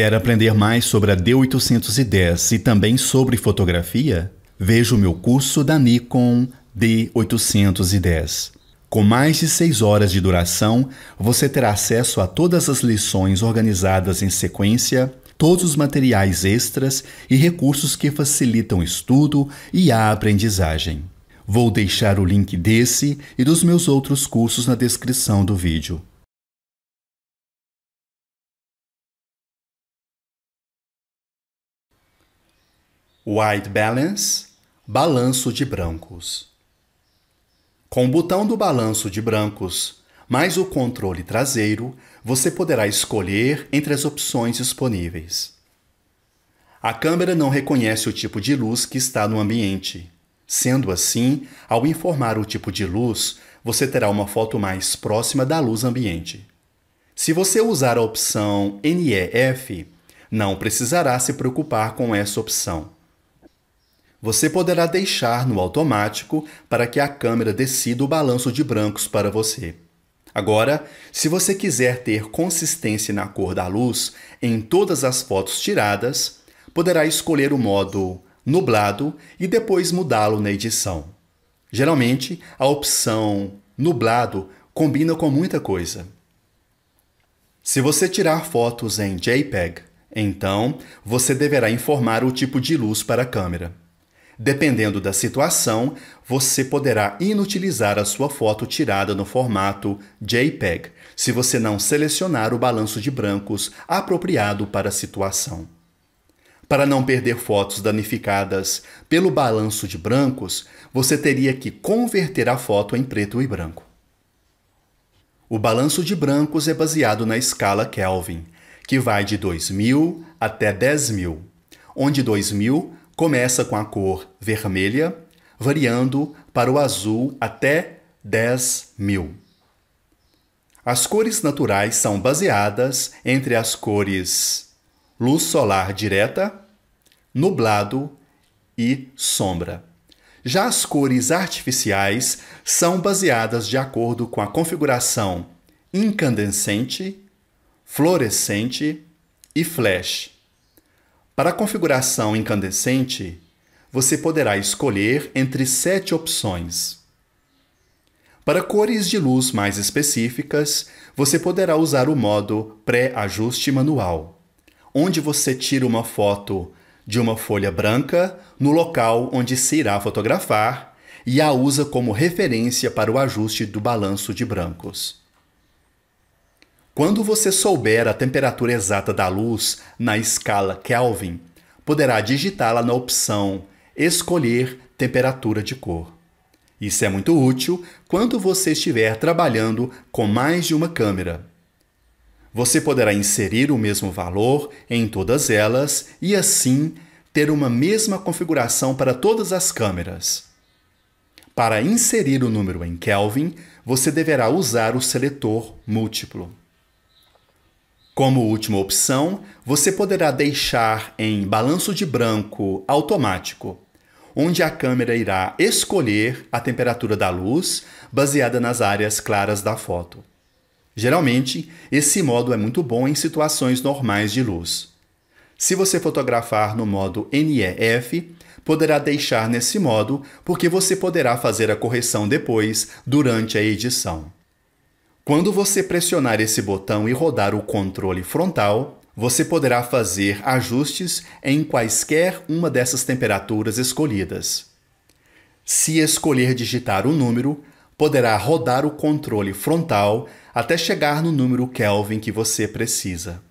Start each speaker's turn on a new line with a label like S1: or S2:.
S1: Quer aprender mais sobre a D810 e também sobre fotografia? Veja o meu curso da Nikon D810. Com mais de 6 horas de duração, você terá acesso a todas as lições organizadas em sequência, todos os materiais extras e recursos que facilitam o estudo e a aprendizagem. Vou deixar o link desse e dos meus outros cursos na descrição do vídeo. White Balance Balanço de brancos. Com o botão do balanço de brancos mais o controle traseiro, você poderá escolher entre as opções disponíveis. A câmera não reconhece o tipo de luz que está no ambiente. Sendo assim, ao informar o tipo de luz, você terá uma foto mais próxima da luz ambiente. Se você usar a opção NEF, não precisará se preocupar com essa opção você poderá deixar no automático para que a câmera decida o balanço de brancos para você. Agora, se você quiser ter consistência na cor da luz em todas as fotos tiradas, poderá escolher o modo nublado e depois mudá-lo na edição. Geralmente, a opção nublado combina com muita coisa. Se você tirar fotos em JPEG, então você deverá informar o tipo de luz para a câmera. Dependendo da situação, você poderá inutilizar a sua foto tirada no formato JPEG, se você não selecionar o balanço de brancos apropriado para a situação. Para não perder fotos danificadas pelo balanço de brancos, você teria que converter a foto em preto e branco. O balanço de brancos é baseado na escala Kelvin, que vai de 2000 até 10000, onde 2000 começa com a cor vermelha, variando para o azul até 10 mil. As cores naturais são baseadas entre as cores luz solar direta, nublado e sombra. Já as cores artificiais são baseadas de acordo com a configuração incandescente, fluorescente e flash. Para a configuração incandescente, você poderá escolher entre sete opções. Para cores de luz mais específicas, você poderá usar o modo pré-ajuste manual, onde você tira uma foto de uma folha branca no local onde se irá fotografar e a usa como referência para o ajuste do balanço de brancos. Quando você souber a temperatura exata da luz na escala Kelvin, poderá digitá-la na opção Escolher temperatura de cor. Isso é muito útil quando você estiver trabalhando com mais de uma câmera. Você poderá inserir o mesmo valor em todas elas e, assim, ter uma mesma configuração para todas as câmeras. Para inserir o número em Kelvin, você deverá usar o seletor múltiplo. Como última opção, você poderá deixar em balanço de branco automático, onde a câmera irá escolher a temperatura da luz baseada nas áreas claras da foto. Geralmente, esse modo é muito bom em situações normais de luz. Se você fotografar no modo NEF, poderá deixar nesse modo, porque você poderá fazer a correção depois, durante a edição. Quando você pressionar esse botão e rodar o controle frontal, você poderá fazer ajustes em quaisquer uma dessas temperaturas escolhidas. Se escolher digitar o um número, poderá rodar o controle frontal até chegar no número Kelvin que você precisa.